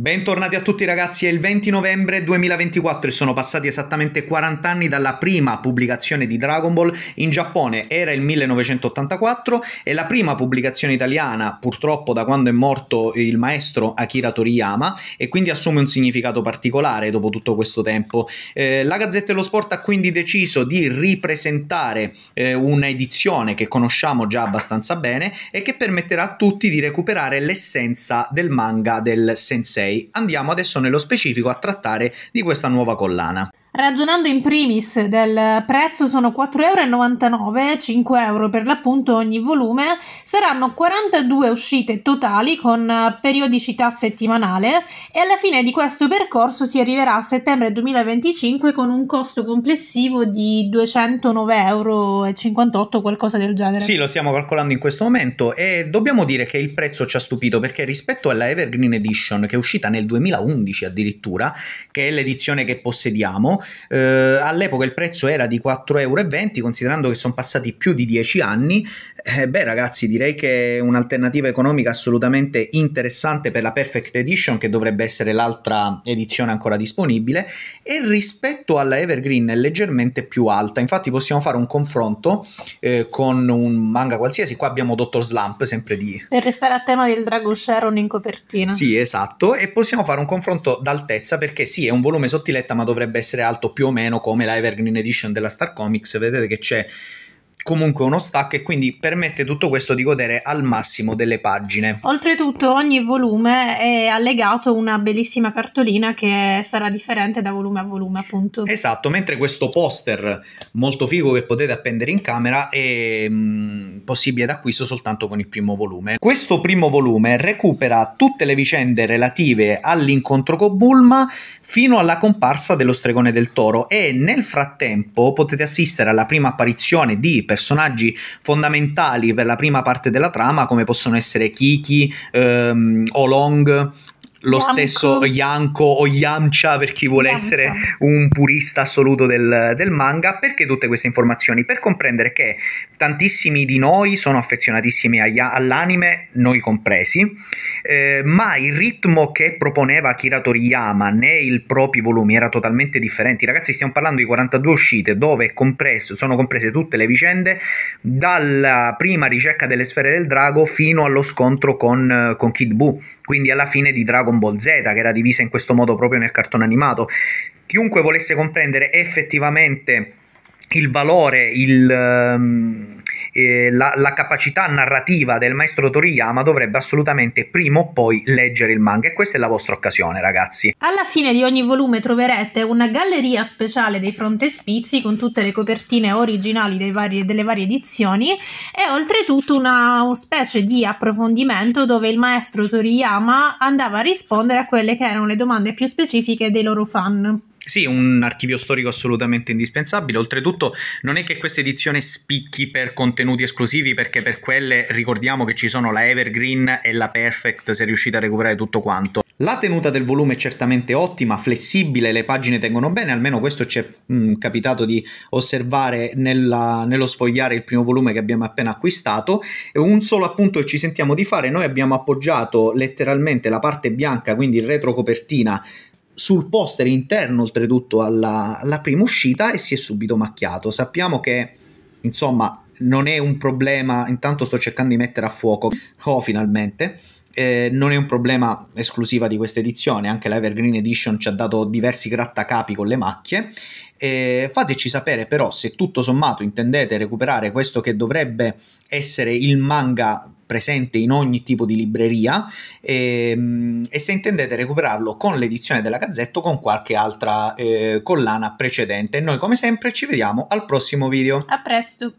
Bentornati a tutti ragazzi, è il 20 novembre 2024 e sono passati esattamente 40 anni dalla prima pubblicazione di Dragon Ball in Giappone, era il 1984 e la prima pubblicazione italiana purtroppo da quando è morto il maestro Akira Toriyama e quindi assume un significato particolare dopo tutto questo tempo. Eh, la Gazzetta dello Sport ha quindi deciso di ripresentare eh, un'edizione che conosciamo già abbastanza bene e che permetterà a tutti di recuperare l'essenza del manga del sensei andiamo adesso nello specifico a trattare di questa nuova collana. Ragionando in primis del prezzo sono 4,99 euro, 5 euro per l'appunto ogni volume, saranno 42 uscite totali con periodicità settimanale e alla fine di questo percorso si arriverà a settembre 2025 con un costo complessivo di 209,58 euro, qualcosa del genere. Sì, lo stiamo calcolando in questo momento e dobbiamo dire che il prezzo ci ha stupito perché rispetto alla Evergreen Edition che è uscita nel 2011 addirittura, che è l'edizione che possediamo, eh, all'epoca il prezzo era di 4,20 euro, considerando che sono passati più di 10 anni, eh, beh ragazzi direi che è un'alternativa economica assolutamente interessante per la Perfect Edition che dovrebbe essere l'altra edizione ancora disponibile e rispetto alla Evergreen è leggermente più alta, infatti possiamo fare un confronto eh, con un manga qualsiasi, qua abbiamo Dr. Slump sempre di... Per restare a tema del Dragon Sharon in copertina. Sì esatto e possiamo fare un confronto d'altezza perché sì è un volume sottiletta ma dovrebbe essere alto più o meno come la Evergreen Edition della Star Comics, vedete che c'è comunque uno stack e quindi permette tutto questo di godere al massimo delle pagine. Oltretutto ogni volume è allegato una bellissima cartolina che sarà differente da volume a volume appunto. Esatto, mentre questo poster molto figo che potete appendere in camera è mh, mm, possibile d'acquisto soltanto con il primo volume. Questo primo volume recupera tutte le vicende relative all'incontro con Bulma fino alla comparsa dello stregone del toro e nel frattempo potete assistere alla prima apparizione di personaggi personaggi fondamentali per la prima parte della trama come possono essere Kiki, ehm, Olong lo Yanko. stesso Yanko o Yamcha per chi vuole Yamcha. essere un purista assoluto del, del, manga. Perché tutte queste informazioni? Per comprendere che tantissimi di noi sono affezionatissimi agli, all'anime, noi compresi, eh, ma il ritmo che proponeva Akira Toriyama nei propri volumi era totalmente differente. Ragazzi, stiamo parlando di 42 uscite dove compresso, sono comprese tutte le vicende dalla prima ricerca delle sfere del drago fino allo scontro con, eh, con Kid Buu, quindi alla fine di Drago Dragon Ball Z, che era divisa in questo modo proprio nel cartone animato. Chiunque volesse comprendere effettivamente il valore, il... Um, eh, la, la, capacità narrativa del maestro Toriyama dovrebbe assolutamente prima o poi leggere il manga e questa è la vostra occasione ragazzi. Alla fine di ogni volume troverete una galleria speciale dei frontespizi con tutte le copertine originali vari, delle varie edizioni e oltretutto una, una specie di approfondimento dove il maestro Toriyama andava a rispondere a quelle che erano le domande più specifiche dei loro fan. Sì, un archivio storico assolutamente indispensabile. Oltretutto, non è che questa edizione spicchi per contenuti esclusivi, perché per quelle ricordiamo che ci sono la Evergreen e la Perfect, se riuscite a recuperare tutto quanto. La tenuta del volume è certamente ottima, flessibile, le pagine tengono bene, almeno questo ci è mh, mm, capitato di osservare nella, nello sfogliare il primo volume che abbiamo appena acquistato. Un solo appunto che ci sentiamo di fare, noi abbiamo appoggiato letteralmente la parte bianca, quindi il retrocopertina sul poster interno oltretutto alla, alla prima uscita e si è subito macchiato. Sappiamo che insomma non è un problema, intanto sto cercando di mettere a fuoco, oh finalmente eh, non è un problema esclusiva di questa edizione, anche l'Evergreen Edition ci ha dato diversi grattacapi con le macchie. Eh, fateci sapere però se tutto sommato intendete recuperare questo che dovrebbe essere il manga presente in ogni tipo di libreria ehm, e, se intendete recuperarlo con l'edizione della Gazzetta o con qualche altra eh, collana precedente. Noi come sempre ci vediamo al prossimo video. A presto!